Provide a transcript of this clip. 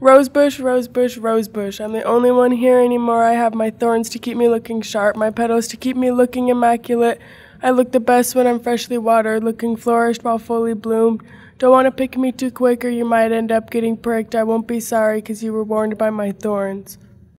Rosebush, rosebush, rosebush, I'm the only one here anymore. I have my thorns to keep me looking sharp, my petals to keep me looking immaculate. I look the best when I'm freshly watered, looking flourished while fully bloomed. Don't want to pick me too quick or you might end up getting pricked. I won't be sorry because you were warned by my thorns.